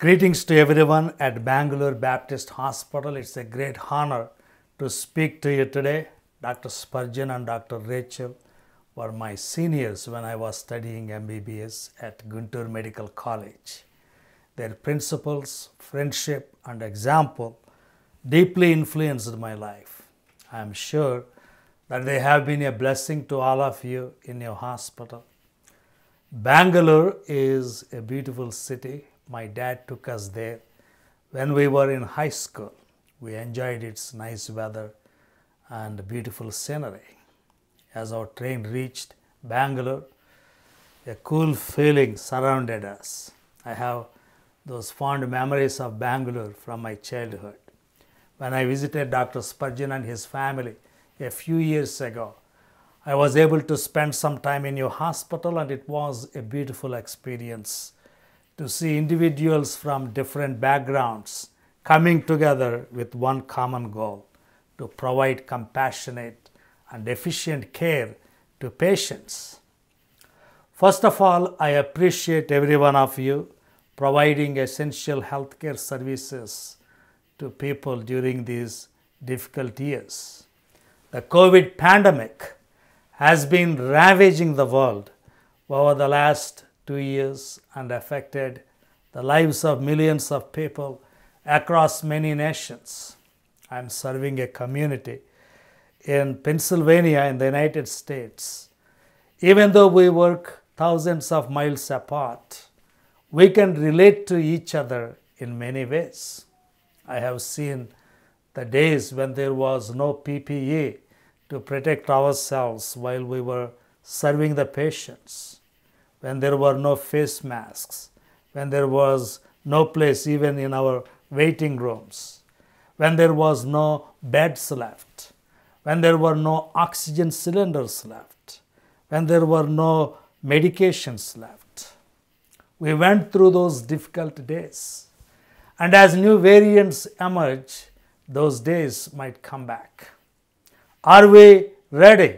Greetings to everyone at Bangalore Baptist Hospital. It's a great honor to speak to you today. Dr. Spurgeon and Dr. Rachel were my seniors when I was studying MBBS at Guntur Medical College. Their principles, friendship, and example deeply influenced my life. I am sure that they have been a blessing to all of you in your hospital. Bangalore is a beautiful city my dad took us there when we were in high school. We enjoyed its nice weather and beautiful scenery. As our train reached Bangalore, a cool feeling surrounded us. I have those fond memories of Bangalore from my childhood. When I visited Dr. Spurgeon and his family a few years ago, I was able to spend some time in your hospital and it was a beautiful experience to see individuals from different backgrounds coming together with one common goal to provide compassionate and efficient care to patients. First of all, I appreciate every one of you providing essential healthcare services to people during these difficult years. The COVID pandemic has been ravaging the world over the last two years and affected the lives of millions of people across many nations. I am serving a community in Pennsylvania in the United States. Even though we work thousands of miles apart, we can relate to each other in many ways. I have seen the days when there was no PPE to protect ourselves while we were serving the patients when there were no face masks, when there was no place even in our waiting rooms, when there was no beds left, when there were no oxygen cylinders left, when there were no medications left. We went through those difficult days. And as new variants emerge, those days might come back. Are we ready?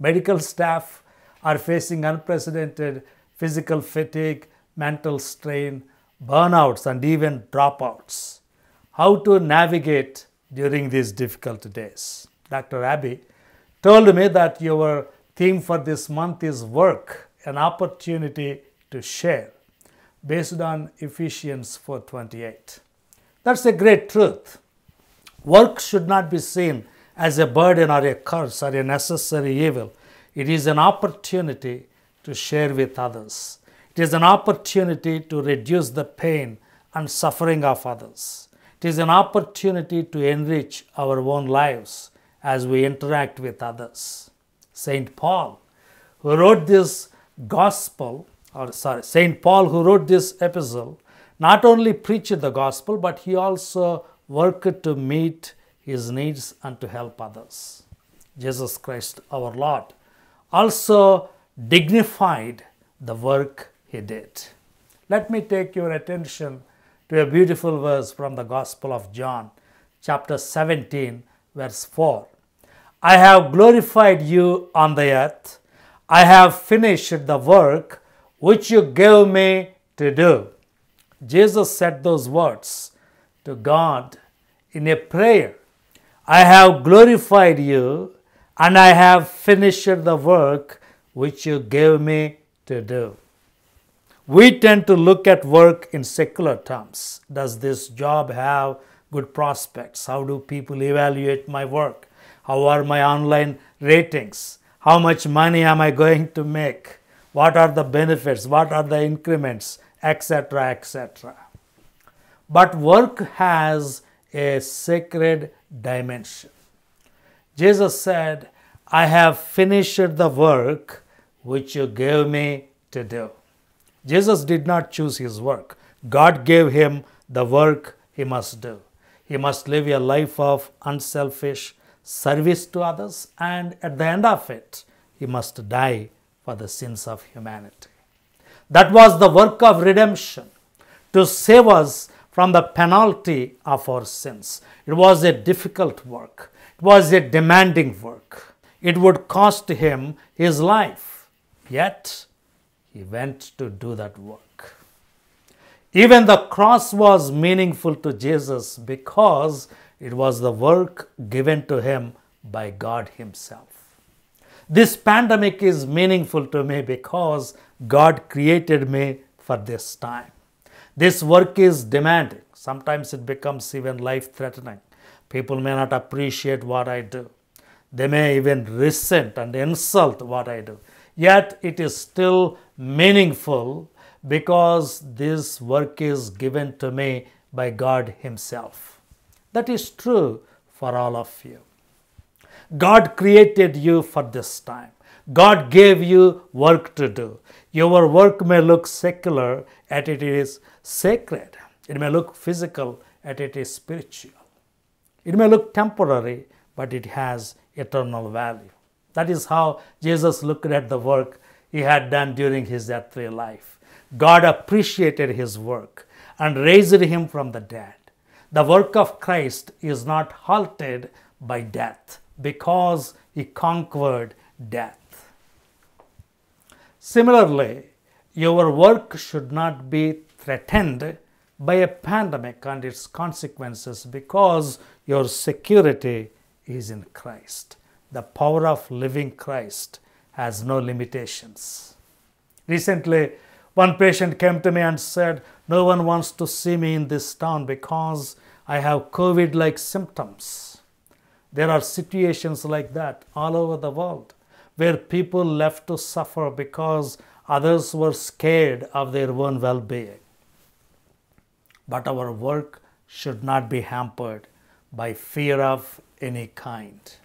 Medical staff are facing unprecedented physical fatigue, mental strain, burnouts, and even dropouts. How to navigate during these difficult days? Dr. Abby told me that your theme for this month is work, an opportunity to share, based on Ephesians 4.28. That's a great truth. Work should not be seen as a burden or a curse or a necessary evil, it is an opportunity to share with others. It is an opportunity to reduce the pain and suffering of others. It is an opportunity to enrich our own lives as we interact with others. St. Paul, who wrote this gospel, or sorry, St. Paul, who wrote this epistle, not only preached the gospel, but he also worked to meet his needs and to help others. Jesus Christ, our Lord, also dignified the work he did. Let me take your attention to a beautiful verse from the Gospel of John, chapter 17, verse 4. I have glorified you on the earth. I have finished the work which you gave me to do. Jesus said those words to God in a prayer. I have glorified you and I have finished the work which you gave me to do. We tend to look at work in secular terms. Does this job have good prospects? How do people evaluate my work? How are my online ratings? How much money am I going to make? What are the benefits? What are the increments? Etc. etc. But work has a sacred dimension. Jesus said, I have finished the work which you gave me to do. Jesus did not choose his work. God gave him the work he must do. He must live a life of unselfish service to others, and at the end of it, he must die for the sins of humanity. That was the work of redemption to save us from the penalty of our sins. It was a difficult work was a demanding work. It would cost him his life. Yet, he went to do that work. Even the cross was meaningful to Jesus because it was the work given to him by God Himself. This pandemic is meaningful to me because God created me for this time. This work is demanding. Sometimes it becomes even life threatening. People may not appreciate what I do. They may even resent and insult what I do. Yet it is still meaningful because this work is given to me by God Himself. That is true for all of you. God created you for this time. God gave you work to do. Your work may look secular, yet it is sacred. It may look physical, yet it is spiritual. It may look temporary, but it has eternal value. That is how Jesus looked at the work he had done during his earthly life. God appreciated his work and raised him from the dead. The work of Christ is not halted by death because he conquered death. Similarly, your work should not be threatened by a pandemic and its consequences because your security is in Christ. The power of living Christ has no limitations. Recently, one patient came to me and said, No one wants to see me in this town because I have COVID like symptoms. There are situations like that all over the world where people left to suffer because others were scared of their own well being but our work should not be hampered by fear of any kind.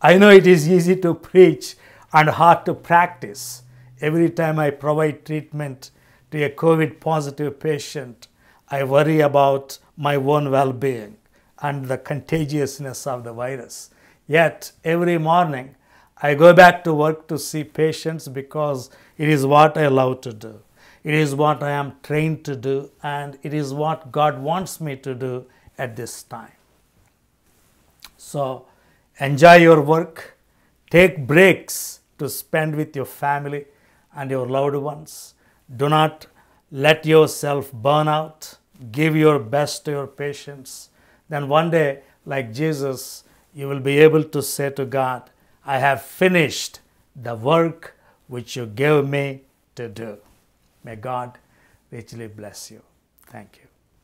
I know it is easy to preach and hard to practice. Every time I provide treatment to a COVID positive patient, I worry about my own well being and the contagiousness of the virus. Yet, every morning, I go back to work to see patients because it is what I love to do. It is what I am trained to do, and it is what God wants me to do at this time. So, enjoy your work, take breaks to spend with your family and your loved ones. Do not let yourself burn out, give your best to your patients. Then one day, like Jesus, you will be able to say to God, I have finished the work which you gave me to do. May God richly bless you. Thank you.